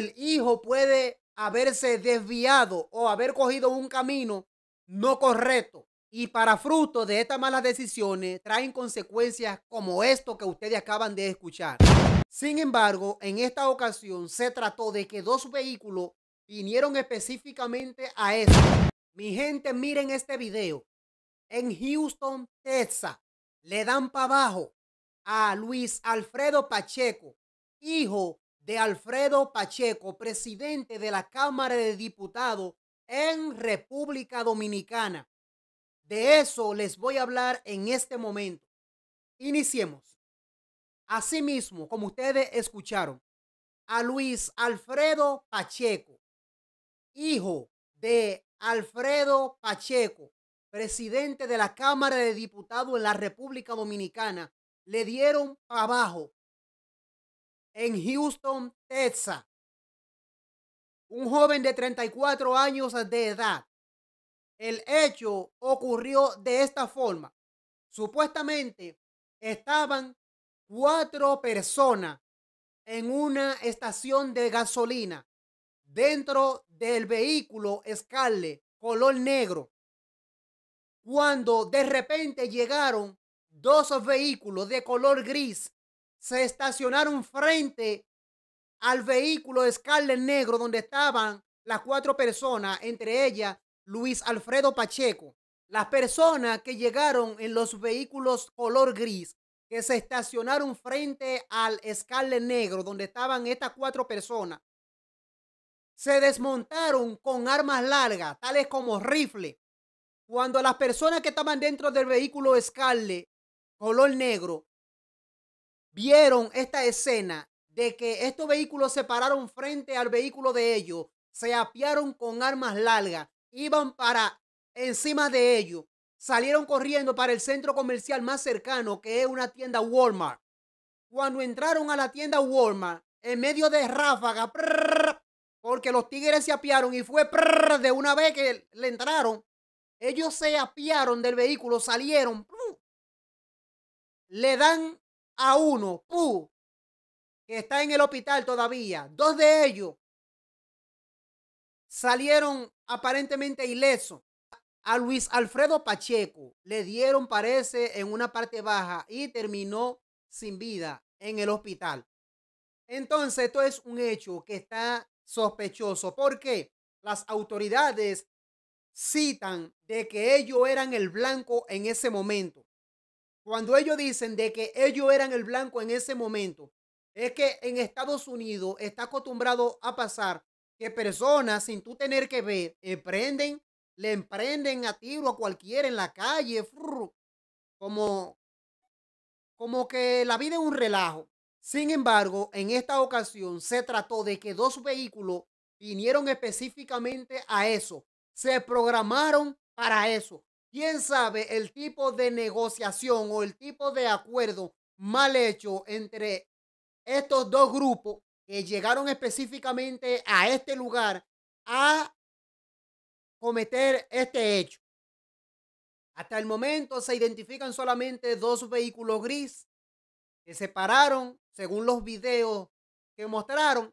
el hijo puede haberse desviado o haber cogido un camino no correcto y para fruto de estas malas decisiones traen consecuencias como esto que ustedes acaban de escuchar. Sin embargo, en esta ocasión se trató de que dos vehículos vinieron específicamente a eso. Mi gente, miren este video. En Houston, Texas, le dan para abajo a Luis Alfredo Pacheco, hijo de Alfredo Pacheco, presidente de la Cámara de Diputados en República Dominicana. De eso les voy a hablar en este momento. Iniciemos. Asimismo, como ustedes escucharon, a Luis Alfredo Pacheco, hijo de Alfredo Pacheco, presidente de la Cámara de Diputados en la República Dominicana, le dieron abajo en Houston, Texas. Un joven de 34 años de edad. El hecho ocurrió de esta forma. Supuestamente estaban cuatro personas en una estación de gasolina dentro del vehículo Scarlet color negro. Cuando de repente llegaron dos vehículos de color gris se estacionaron frente al vehículo de Negro donde estaban las cuatro personas, entre ellas Luis Alfredo Pacheco. Las personas que llegaron en los vehículos color gris que se estacionaron frente al Scarlet Negro donde estaban estas cuatro personas, se desmontaron con armas largas, tales como rifle. Cuando las personas que estaban dentro del vehículo Scarlet color negro vieron esta escena de que estos vehículos se pararon frente al vehículo de ellos, se apiaron con armas largas, iban para encima de ellos, salieron corriendo para el centro comercial más cercano, que es una tienda Walmart. Cuando entraron a la tienda Walmart, en medio de ráfaga, porque los tigres se apiaron y fue de una vez que le entraron, ellos se apiaron del vehículo, salieron, le dan a uno, que está en el hospital todavía. Dos de ellos salieron aparentemente ilesos. A Luis Alfredo Pacheco le dieron, parece, en una parte baja y terminó sin vida en el hospital. Entonces, esto es un hecho que está sospechoso porque las autoridades citan de que ellos eran el blanco en ese momento. Cuando ellos dicen de que ellos eran el blanco en ese momento, es que en Estados Unidos está acostumbrado a pasar que personas sin tú tener que ver, emprenden, eh, le emprenden a tiro a cualquiera en la calle, como, como que la vida es un relajo. Sin embargo, en esta ocasión se trató de que dos vehículos vinieron específicamente a eso, se programaron para eso. ¿Quién sabe el tipo de negociación o el tipo de acuerdo mal hecho entre estos dos grupos que llegaron específicamente a este lugar a cometer este hecho? Hasta el momento se identifican solamente dos vehículos gris que se pararon según los videos que mostraron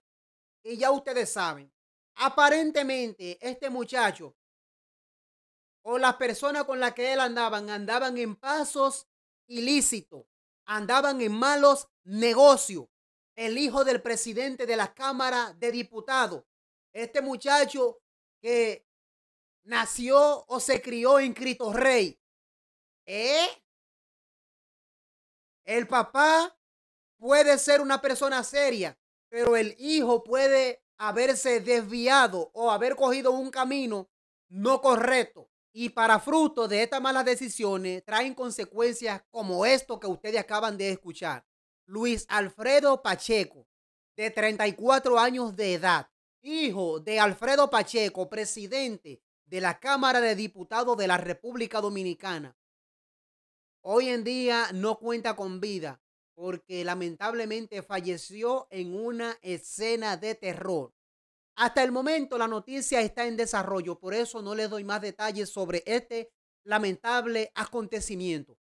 y ya ustedes saben. Aparentemente este muchacho o las personas con las que él andaban andaban en pasos ilícitos, andaban en malos negocios. El hijo del presidente de la Cámara de Diputados, este muchacho que nació o se crió en Cristo Rey. ¿Eh? El papá puede ser una persona seria, pero el hijo puede haberse desviado o haber cogido un camino no correcto. Y para fruto de estas malas decisiones traen consecuencias como esto que ustedes acaban de escuchar. Luis Alfredo Pacheco, de 34 años de edad, hijo de Alfredo Pacheco, presidente de la Cámara de Diputados de la República Dominicana. Hoy en día no cuenta con vida porque lamentablemente falleció en una escena de terror. Hasta el momento la noticia está en desarrollo, por eso no les doy más detalles sobre este lamentable acontecimiento.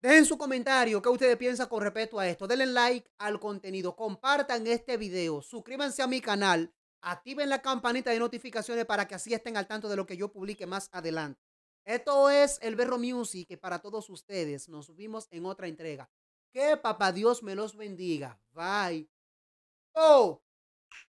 Dejen su comentario, qué ustedes piensan con respecto a esto. Denle like al contenido, compartan este video, suscríbanse a mi canal, activen la campanita de notificaciones para que así estén al tanto de lo que yo publique más adelante. Esto es El Berro Music para todos ustedes. Nos subimos en otra entrega. Que papá Dios me los bendiga. Bye. Oh.